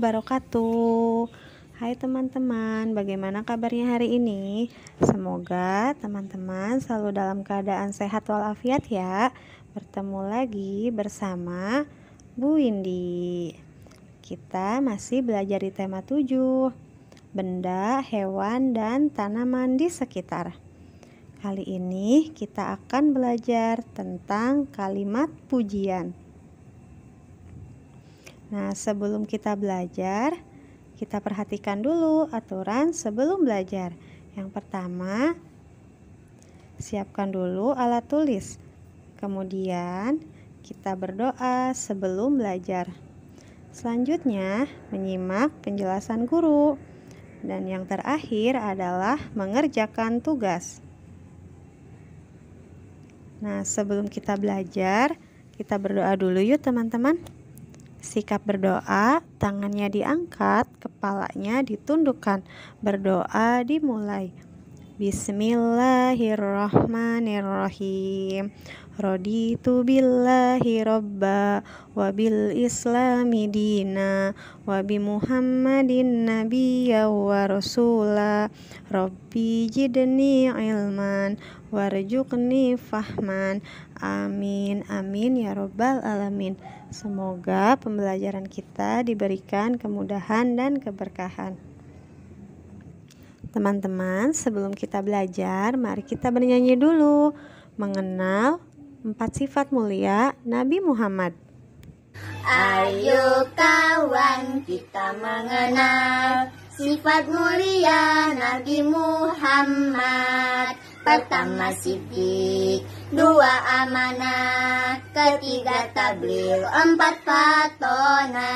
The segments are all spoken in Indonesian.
wabarakatuh Hai teman-teman, bagaimana kabarnya hari ini? Semoga teman-teman selalu dalam keadaan sehat walafiat ya Bertemu lagi bersama Bu Indi Kita masih belajar di tema 7 Benda, hewan, dan tanaman di sekitar Kali ini kita akan belajar tentang kalimat pujian Nah, sebelum kita belajar, kita perhatikan dulu aturan sebelum belajar. Yang pertama, siapkan dulu alat tulis. Kemudian, kita berdoa sebelum belajar. Selanjutnya, menyimak penjelasan guru. Dan yang terakhir adalah mengerjakan tugas. Nah, sebelum kita belajar, kita berdoa dulu yuk teman-teman. Sikap berdoa, tangannya diangkat, kepalanya ditundukkan. Berdoa dimulai. Bismillahirrahmanirrahim. Raditu billahi robba wa bil islami dina wa bi Muhammadin nabiyya wa rasula. Rabbi jidni ilman warjukni fahman. Amin, amin ya robbal alamin. Semoga pembelajaran kita diberikan kemudahan dan keberkahan. Teman-teman, sebelum kita belajar, mari kita bernyanyi dulu mengenal empat sifat mulia Nabi Muhammad. Ayo kawan kita mengenal sifat mulia Nabi Muhammad. Pertama sidik dua amanah, ketiga tabligh, empat patona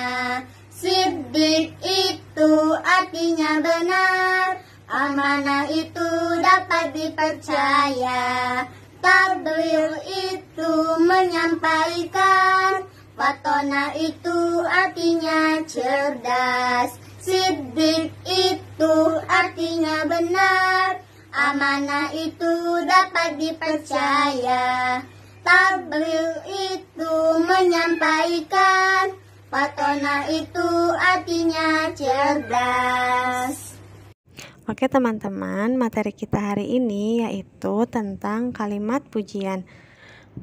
Sidik itu artinya benar, amanah itu dapat dipercaya. Tabligh itu menyampaikan, patona itu artinya cerdas. Sidik itu artinya benar, Amanah itu dapat dipercaya Tabel itu menyampaikan Patona itu artinya cerdas Oke teman-teman, materi kita hari ini yaitu tentang kalimat pujian.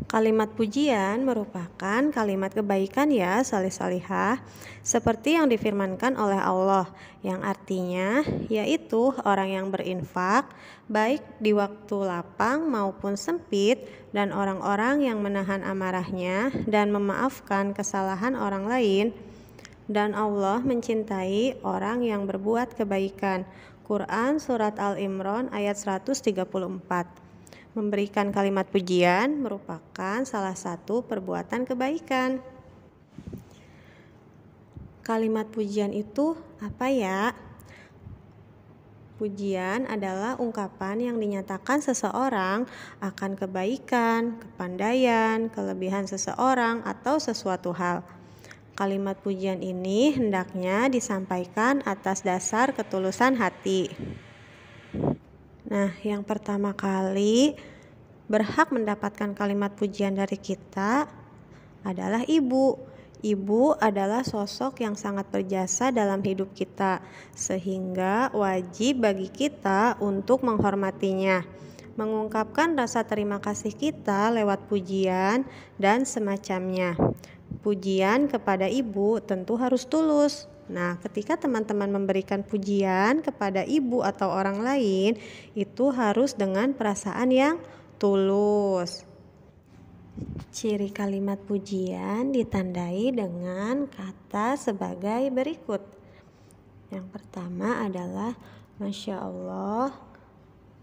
Kalimat pujian merupakan kalimat kebaikan ya, salih-salihah, seperti yang difirmankan oleh Allah, yang artinya yaitu orang yang berinfak, baik di waktu lapang maupun sempit, dan orang-orang yang menahan amarahnya dan memaafkan kesalahan orang lain. Dan Allah mencintai orang yang berbuat kebaikan. Quran Surat Al-Imran ayat 134 Memberikan kalimat pujian merupakan salah satu perbuatan kebaikan. Kalimat pujian itu apa ya? Pujian adalah ungkapan yang dinyatakan seseorang akan kebaikan, kepandaian, kelebihan seseorang, atau sesuatu hal. Kalimat pujian ini hendaknya disampaikan atas dasar ketulusan hati. Nah, yang pertama kali berhak mendapatkan kalimat pujian dari kita adalah ibu. Ibu adalah sosok yang sangat berjasa dalam hidup kita, sehingga wajib bagi kita untuk menghormatinya. Mengungkapkan rasa terima kasih kita lewat pujian dan semacamnya. Pujian kepada ibu tentu harus tulus, Nah, ketika teman-teman memberikan pujian kepada ibu atau orang lain, itu harus dengan perasaan yang tulus. Ciri kalimat pujian ditandai dengan kata sebagai berikut. Yang pertama adalah Masya Allah,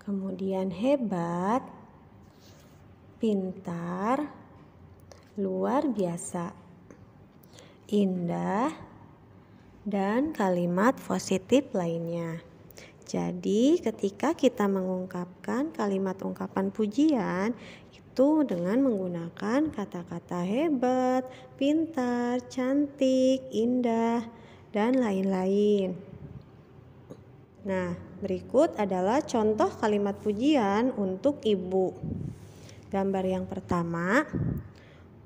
kemudian hebat, pintar, luar biasa, indah, dan kalimat positif lainnya. Jadi, ketika kita mengungkapkan kalimat ungkapan pujian, itu dengan menggunakan kata-kata hebat, pintar, cantik, indah, dan lain-lain. Nah, berikut adalah contoh kalimat pujian untuk ibu. Gambar yang pertama,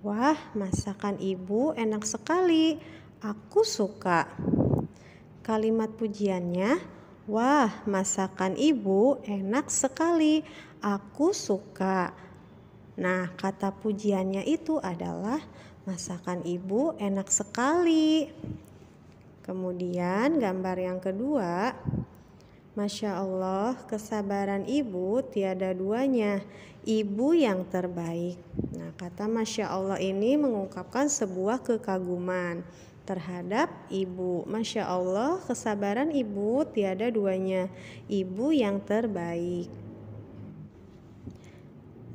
wah, masakan ibu enak sekali Aku suka. Kalimat pujiannya, "Wah, masakan ibu enak sekali. Aku suka." Nah, kata pujiannya itu adalah masakan ibu enak sekali. Kemudian gambar yang kedua, Masya Allah, kesabaran ibu tiada duanya, ibu yang terbaik. Nah, kata Masya Allah ini mengungkapkan sebuah kekaguman terhadap ibu. Masya Allah, kesabaran ibu tiada duanya, ibu yang terbaik.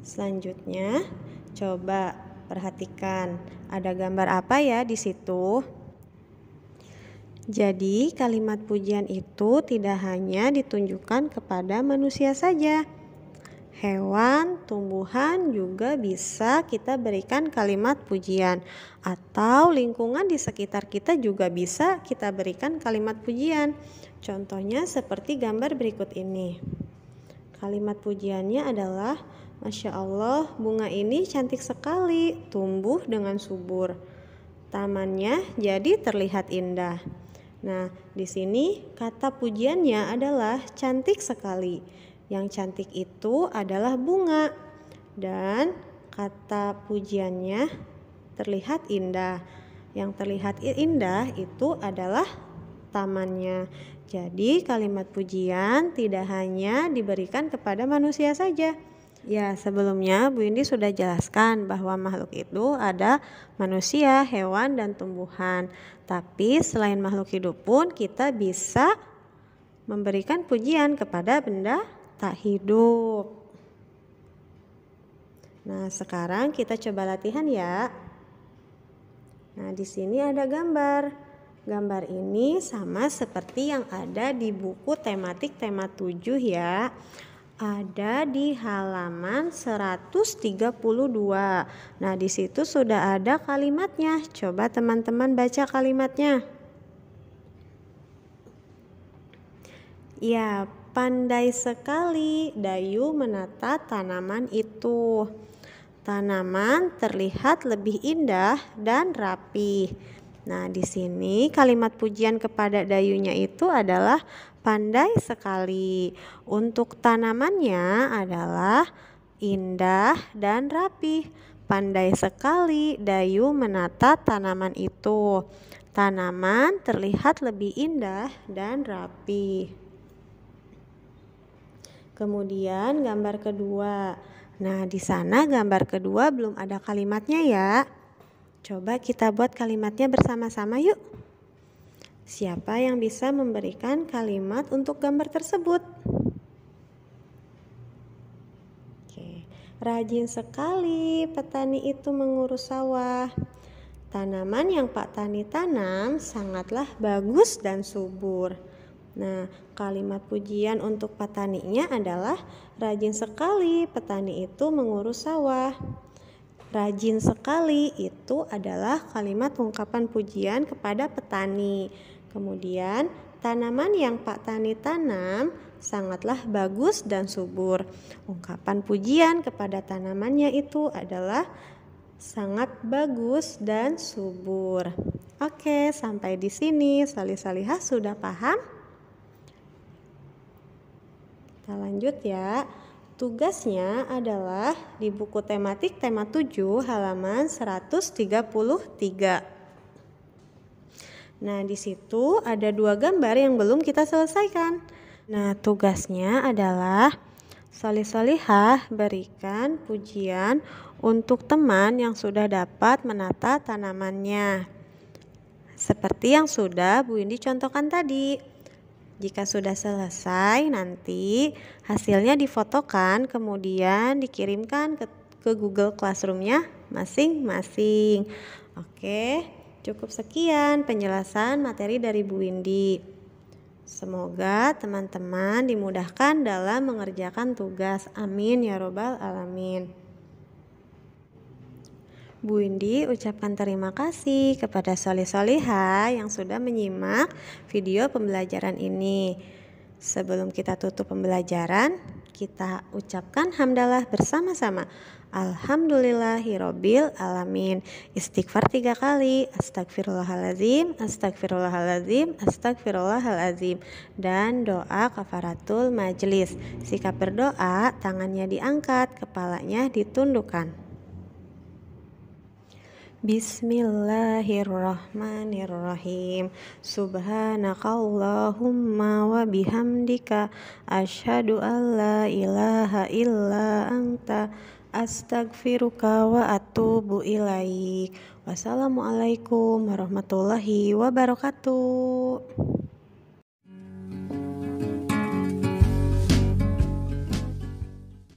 Selanjutnya, coba perhatikan ada gambar apa ya di situ. Jadi, kalimat pujian itu tidak hanya ditunjukkan kepada manusia saja, hewan, tumbuhan juga bisa kita berikan kalimat pujian atau lingkungan di sekitar kita juga bisa kita berikan kalimat pujian. Contohnya seperti gambar berikut ini. Kalimat pujiannya adalah Masya Allah bunga ini cantik sekali tumbuh dengan subur tamannya jadi terlihat indah. Nah, di sini kata pujiannya adalah cantik sekali. Yang cantik itu adalah bunga dan kata pujiannya terlihat indah. Yang terlihat indah itu adalah tamannya. Jadi kalimat pujian tidak hanya diberikan kepada manusia saja. Ya, sebelumnya Bu Indi sudah jelaskan bahwa makhluk itu ada manusia, hewan, dan tumbuhan. Tapi selain makhluk hidup pun kita bisa memberikan pujian kepada benda tak hidup. Nah, sekarang kita coba latihan ya. Nah, di sini ada gambar. Gambar ini sama seperti yang ada di buku tematik tema 7 ya. Ada di halaman 132. Nah, di situ sudah ada kalimatnya. Coba teman-teman baca kalimatnya. Ya, Pandai sekali Dayu menata tanaman itu. Tanaman terlihat lebih indah dan rapi. Nah, di sini kalimat pujian kepada dayunya itu adalah pandai sekali. Untuk tanamannya adalah indah dan rapi. Pandai sekali Dayu menata tanaman itu. Tanaman terlihat lebih indah dan rapi. Kemudian gambar kedua. Nah, di sana gambar kedua belum ada kalimatnya ya. Coba kita buat kalimatnya bersama-sama yuk. Siapa yang bisa memberikan kalimat untuk gambar tersebut? Oke. Rajin sekali petani itu mengurus sawah. Tanaman yang Pak Tani tanam sangatlah bagus dan subur. Nah, kalimat pujian untuk petaninya adalah rajin sekali petani itu mengurus sawah. Rajin sekali itu adalah kalimat ungkapan pujian kepada petani. Kemudian, tanaman yang Pak Tani tanam sangatlah bagus dan subur. Ungkapan pujian kepada tanamannya itu adalah sangat bagus dan subur. Oke, sampai di sini. Salih-salihah sudah paham? Kita lanjut ya. Tugasnya adalah di buku tematik tema 7 halaman 133. Nah, di situ ada dua gambar yang belum kita selesaikan. Nah, tugasnya adalah solih salihah berikan pujian untuk teman yang sudah dapat menata tanamannya. Seperti yang sudah Bu Indi contohkan tadi. Jika sudah selesai, nanti hasilnya difotokan, kemudian dikirimkan ke, ke Google Classroom-nya masing-masing. Oke, cukup sekian penjelasan materi dari Bu Windy. Semoga teman-teman dimudahkan dalam mengerjakan tugas. Amin ya Robbal 'Alamin. Bu Indi ucapkan terima kasih kepada soleh-soleha yang sudah menyimak video pembelajaran ini. Sebelum kita tutup pembelajaran, kita ucapkan hamdalah bersama-sama. Alhamdulillahirobbil alamin. Istighfar tiga kali. Astagfirullahalazim, astagfirullahalazim, astagfirullahalazim. Dan doa kafaratul majlis. Sikap berdoa, tangannya diangkat, kepalanya ditundukkan. Bismillahirrahmanirrahim Subhanakallahumma wa bihamdika Ashadu an la ilaha illa anta Astagfiruka wa atubu ilaik Wassalamualaikum warahmatullahi wabarakatuh